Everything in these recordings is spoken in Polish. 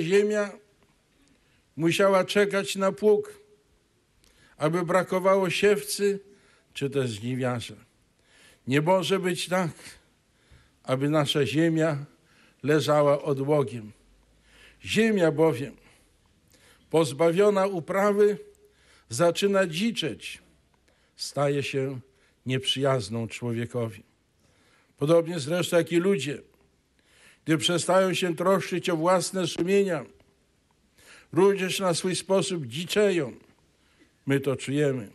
ziemia musiała czekać na pług, aby brakowało siewcy czy też żniwiarza. Nie może być tak, aby nasza ziemia leżała odłogiem. Ziemia bowiem, pozbawiona uprawy, zaczyna dziczeć, staje się nieprzyjazną człowiekowi. Podobnie zresztą jak i ludzie – gdy przestają się troszczyć o własne sumienia. Również na swój sposób dziczeją. My to czujemy.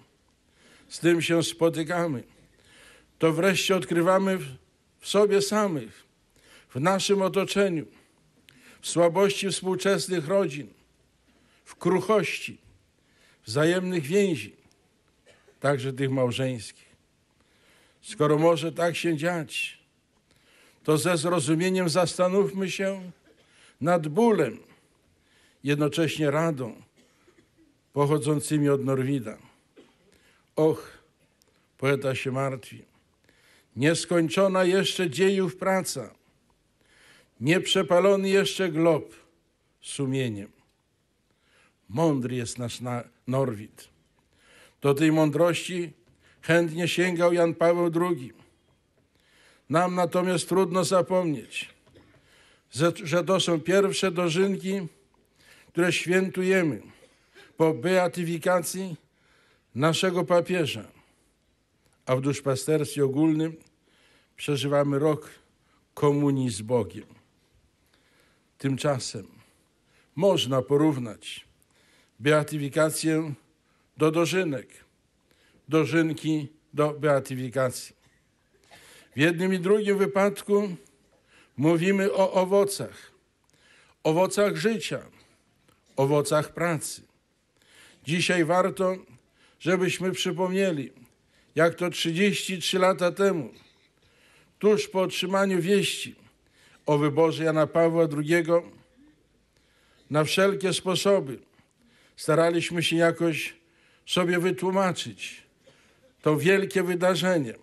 Z tym się spotykamy. To wreszcie odkrywamy w sobie samych, w naszym otoczeniu, w słabości współczesnych rodzin, w kruchości, wzajemnych więzi, także tych małżeńskich. Skoro może tak się dziać, to ze zrozumieniem zastanówmy się nad bólem, jednocześnie radą pochodzącymi od Norwida. Och, poeta się martwi, nieskończona jeszcze dziejów praca, nieprzepalony jeszcze glob sumieniem. Mądry jest nasz na Norwid. Do tej mądrości chętnie sięgał Jan Paweł II nam natomiast trudno zapomnieć, że to są pierwsze dożynki, które świętujemy po beatyfikacji naszego papieża, a w duszpasterstwie ogólnym przeżywamy rok komunii z Bogiem. Tymczasem można porównać beatyfikację do dożynek, dożynki do beatyfikacji. W jednym i drugim wypadku mówimy o owocach, owocach życia, owocach pracy. Dzisiaj warto, żebyśmy przypomnieli, jak to 33 lata temu, tuż po otrzymaniu wieści o wyborze Jana Pawła II, na wszelkie sposoby staraliśmy się jakoś sobie wytłumaczyć to wielkie wydarzenie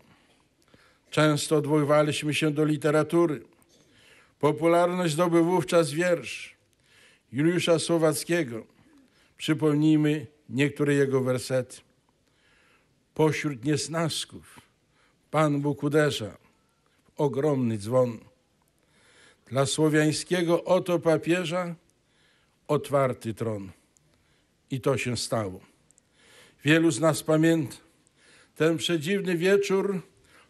Często odwoływaliśmy się do literatury. Popularność zdobył wówczas wiersz Juliusza Słowackiego. Przypomnijmy niektóre jego wersety. Pośród niesnasków Pan Bóg uderza w ogromny dzwon. Dla słowiańskiego oto papieża otwarty tron. I to się stało. Wielu z nas pamięta ten przedziwny wieczór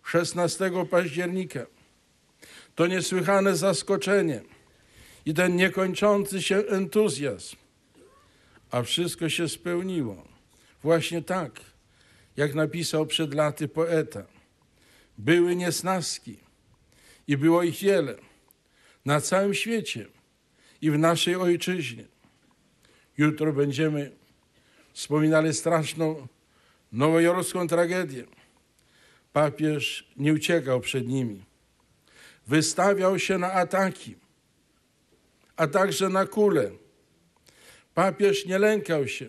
16 października. To niesłychane zaskoczenie i ten niekończący się entuzjazm. A wszystko się spełniło. Właśnie tak, jak napisał przed laty poeta. Były niesnaski i było ich wiele na całym świecie i w naszej ojczyźnie. Jutro będziemy wspominali straszną nowojorską tragedię. Papież nie uciekał przed nimi. Wystawiał się na ataki, a także na kule. Papież nie lękał się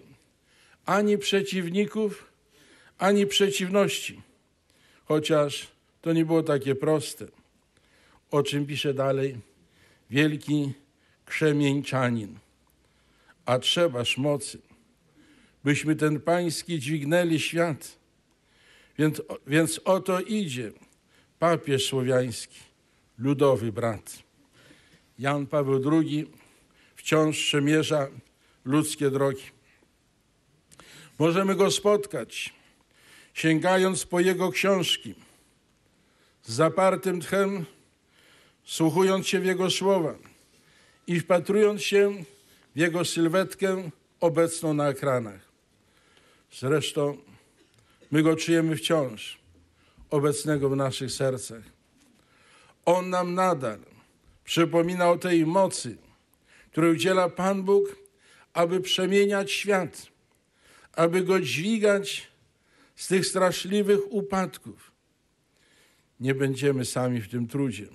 ani przeciwników, ani przeciwności, chociaż to nie było takie proste. O czym pisze dalej wielki krzemieńczanin. A trzebaż mocy, byśmy ten pański dźwignęli świat więc, więc oto idzie papież słowiański, ludowy brat. Jan Paweł II wciąż przemierza ludzkie drogi. Możemy go spotkać, sięgając po jego książki, z zapartym tchem, słuchując się w jego słowa i wpatrując się w jego sylwetkę obecną na ekranach. Zresztą My go czujemy wciąż, obecnego w naszych sercach. On nam nadal przypomina o tej mocy, której udziela Pan Bóg, aby przemieniać świat, aby go dźwigać z tych straszliwych upadków. Nie będziemy sami w tym trudzie.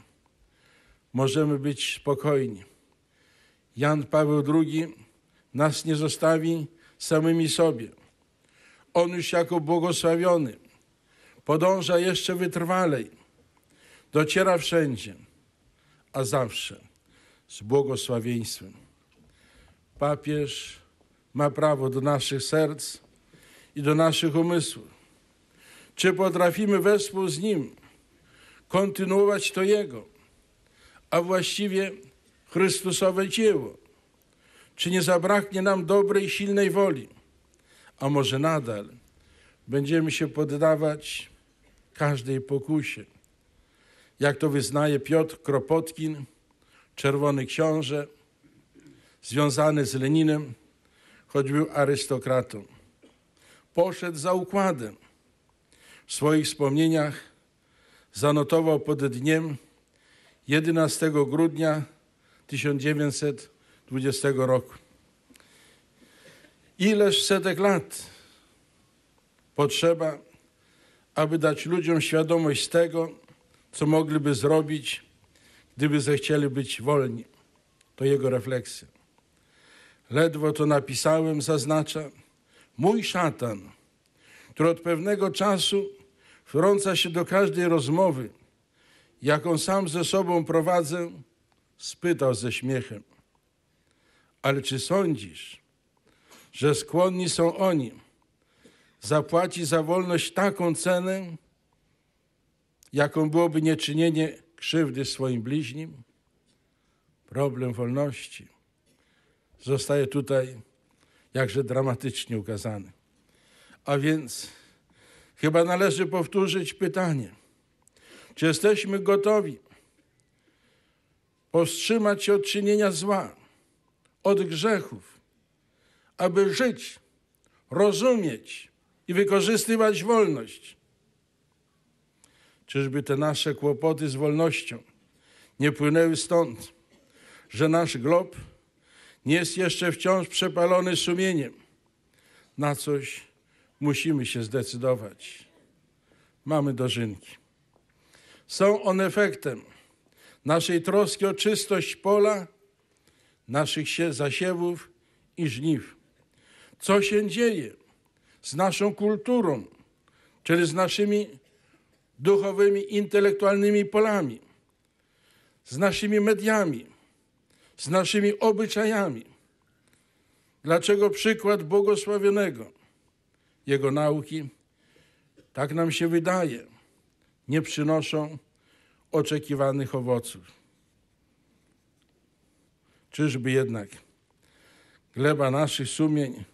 Możemy być spokojni. Jan Paweł II nas nie zostawi samymi sobie on już jako błogosławiony podąża jeszcze wytrwalej, dociera wszędzie, a zawsze z błogosławieństwem. Papież ma prawo do naszych serc i do naszych umysłów. Czy potrafimy wespół z Nim kontynuować to Jego, a właściwie Chrystusowe dzieło? Czy nie zabraknie nam dobrej, silnej woli? a może nadal, będziemy się poddawać każdej pokusie. Jak to wyznaje Piotr Kropotkin, czerwony książę, związany z Leninem, choć był arystokratą. Poszedł za układem. W swoich wspomnieniach zanotował pod dniem 11 grudnia 1920 roku. Ileż setek lat potrzeba, aby dać ludziom świadomość tego, co mogliby zrobić, gdyby zechcieli być wolni. To jego refleksja. Ledwo to napisałem, zaznacza, mój szatan, który od pewnego czasu wtrąca się do każdej rozmowy, jaką sam ze sobą prowadzę, spytał ze śmiechem. Ale czy sądzisz, że skłonni są oni zapłacić za wolność taką cenę, jaką byłoby nieczynienie krzywdy swoim bliźnim. Problem wolności zostaje tutaj jakże dramatycznie ukazany. A więc chyba należy powtórzyć pytanie, czy jesteśmy gotowi powstrzymać się od czynienia zła, od grzechów, aby żyć, rozumieć i wykorzystywać wolność. Czyżby te nasze kłopoty z wolnością nie płynęły stąd, że nasz glob nie jest jeszcze wciąż przepalony sumieniem? Na coś musimy się zdecydować. Mamy dożynki. Są one efektem naszej troski o czystość pola, naszych zasiewów i żniw co się dzieje z naszą kulturą, czyli z naszymi duchowymi, intelektualnymi polami, z naszymi mediami, z naszymi obyczajami. Dlaczego przykład błogosławionego, jego nauki, tak nam się wydaje, nie przynoszą oczekiwanych owoców? Czyżby jednak gleba naszych sumień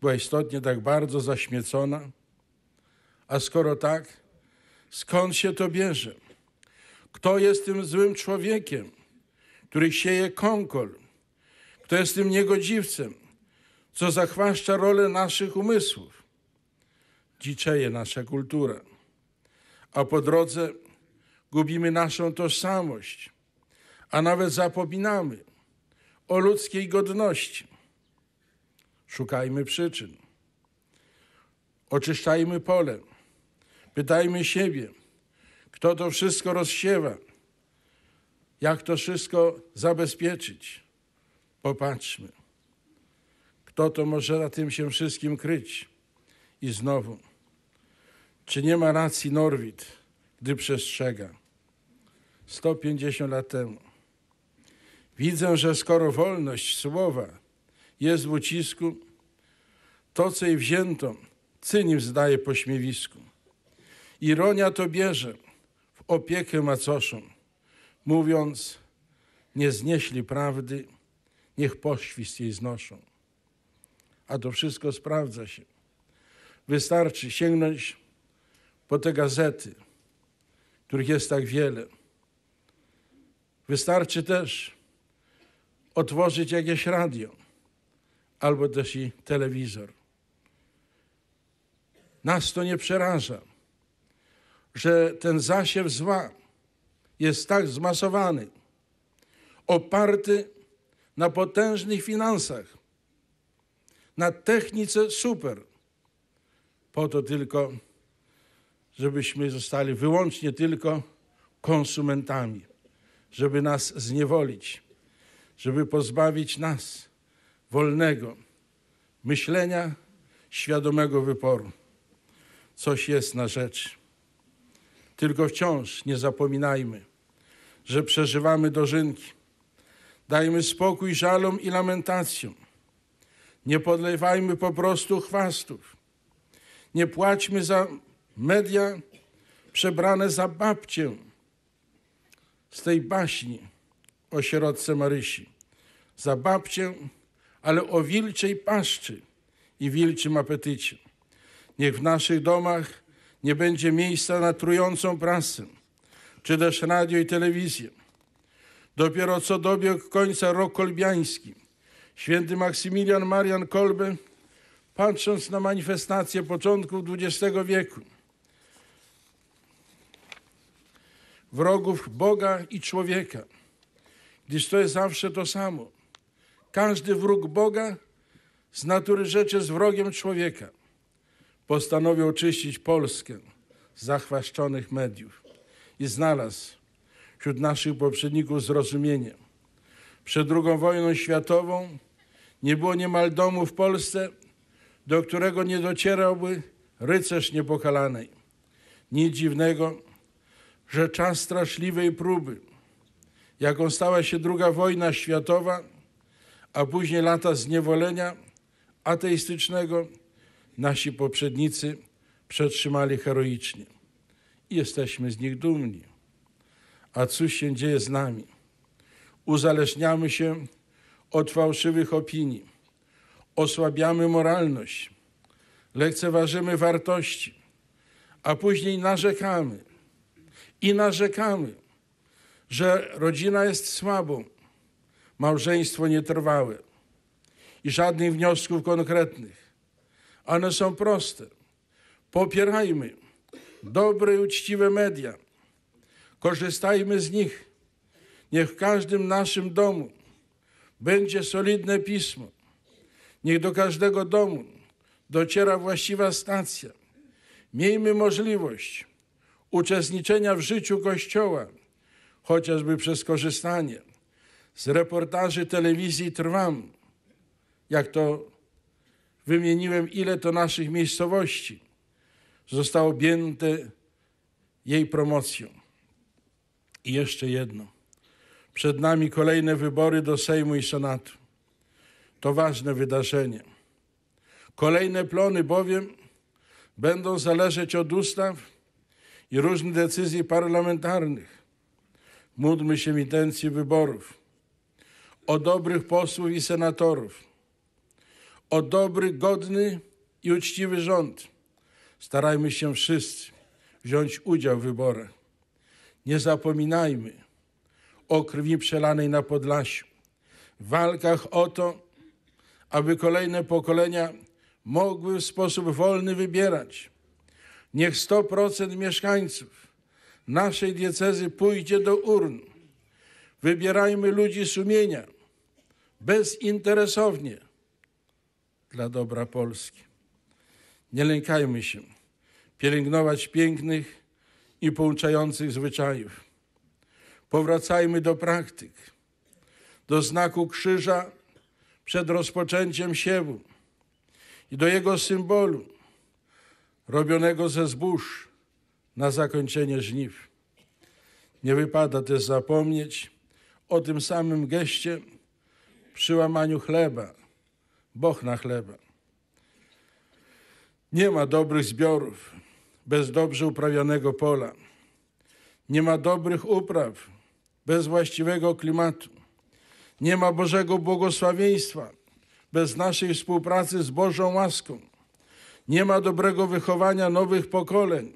była istotnie tak bardzo zaśmiecona? A skoro tak, skąd się to bierze? Kto jest tym złym człowiekiem, który sieje konkol? Kto jest tym niegodziwcem, co zachwaszcza rolę naszych umysłów? Dziczeje nasza kultura, a po drodze gubimy naszą tożsamość, a nawet zapominamy o ludzkiej godności. Szukajmy przyczyn. Oczyszczajmy pole. Pytajmy siebie, kto to wszystko rozsiewa, jak to wszystko zabezpieczyć. Popatrzmy, kto to może na tym się wszystkim kryć. I znowu, czy nie ma racji Norwid, gdy przestrzega? 150 lat temu. Widzę, że skoro wolność słowa jest w ucisku, to, co jej wzięto, cynizm zdaje pośmiewisku. Ironia to bierze w opiekę macoszą, mówiąc, nie znieśli prawdy, niech poświst jej znoszą. A to wszystko sprawdza się. Wystarczy sięgnąć po te gazety, których jest tak wiele. Wystarczy też otworzyć jakieś radio albo też i telewizor. Nas to nie przeraża, że ten zasiew zła jest tak zmasowany, oparty na potężnych finansach, na technice super, po to tylko, żebyśmy zostali wyłącznie tylko konsumentami, żeby nas zniewolić, żeby pozbawić nas wolnego myślenia, świadomego wyboru, Coś jest na rzecz. Tylko wciąż nie zapominajmy, że przeżywamy dożynki. Dajmy spokój żalom i lamentacjom. Nie podlewajmy po prostu chwastów. Nie płaćmy za media przebrane za babcię z tej baśni o sierotce Marysi. Za babcię ale o wilczej paszczy i wilczym apetycie. Niech w naszych domach nie będzie miejsca na trującą prasę, czy też radio i telewizję. Dopiero co dobiegł końca rok kolbiański. Święty Maksymilian Marian Kolbe, patrząc na manifestacje początków XX wieku, wrogów Boga i człowieka, gdyż to jest zawsze to samo. Każdy wróg Boga z natury rzeczy jest wrogiem człowieka. Postanowił czyścić Polskę z zachwaszczonych mediów i znalazł wśród naszych poprzedników zrozumienie. Przed II wojną światową nie było niemal domu w Polsce, do którego nie docierałby rycerz niepokalanej. Nic dziwnego, że czas straszliwej próby, jaką stała się II wojna światowa, a później lata zniewolenia ateistycznego nasi poprzednicy przetrzymali heroicznie. I jesteśmy z nich dumni. A cóż się dzieje z nami? Uzależniamy się od fałszywych opinii, osłabiamy moralność, lekceważymy wartości, a później narzekamy i narzekamy, że rodzina jest słabą, małżeństwo nietrwałe i żadnych wniosków konkretnych. One są proste. Popierajmy dobre i uczciwe media. Korzystajmy z nich. Niech w każdym naszym domu będzie solidne pismo. Niech do każdego domu dociera właściwa stacja. Miejmy możliwość uczestniczenia w życiu Kościoła, chociażby przez korzystanie z reportaży telewizji Trwam, jak to wymieniłem, ile to naszych miejscowości zostało objęte jej promocją. I jeszcze jedno. Przed nami kolejne wybory do Sejmu i Senatu. To ważne wydarzenie. Kolejne plony bowiem będą zależeć od ustaw i różnych decyzji parlamentarnych. Módlmy się intencji wyborów o dobrych posłów i senatorów, o dobry, godny i uczciwy rząd. Starajmy się wszyscy wziąć udział w wyborach. Nie zapominajmy o krwi przelanej na Podlasiu, w walkach o to, aby kolejne pokolenia mogły w sposób wolny wybierać. Niech 100% mieszkańców naszej diecezy pójdzie do urn. Wybierajmy ludzi sumienia bezinteresownie dla dobra Polski. Nie lękajmy się pielęgnować pięknych i pouczających zwyczajów. Powracajmy do praktyk, do znaku krzyża przed rozpoczęciem siewu i do jego symbolu robionego ze zbóż na zakończenie żniw. Nie wypada też zapomnieć o tym samym geście, przy łamaniu chleba, bochna chleba. Nie ma dobrych zbiorów bez dobrze uprawianego pola. Nie ma dobrych upraw bez właściwego klimatu. Nie ma Bożego błogosławieństwa bez naszej współpracy z Bożą łaską. Nie ma dobrego wychowania nowych pokoleń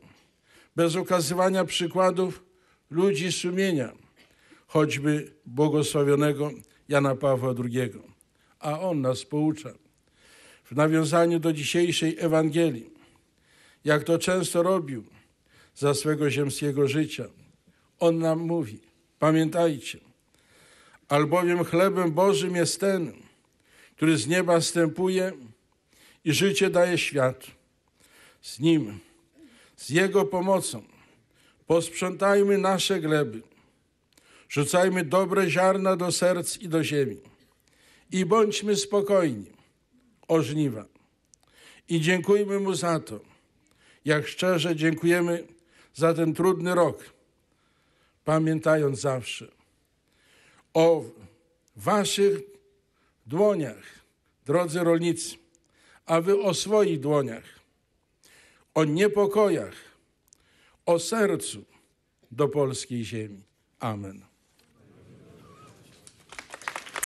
bez okazywania przykładów ludzi sumienia, choćby błogosławionego Jana Pawła II, a on nas poucza. W nawiązaniu do dzisiejszej Ewangelii, jak to często robił za swego ziemskiego życia, on nam mówi: Pamiętajcie, albowiem chlebem Bożym jest ten, który z nieba stępuje i życie daje świat. Z nim, z jego pomocą posprzątajmy nasze gleby Rzucajmy dobre ziarna do serc i do ziemi. I bądźmy spokojni o I dziękujmy Mu za to, jak szczerze dziękujemy za ten trudny rok, pamiętając zawsze o Waszych dłoniach, drodzy rolnicy, a Wy o swoich dłoniach, o niepokojach, o sercu do polskiej ziemi. Amen.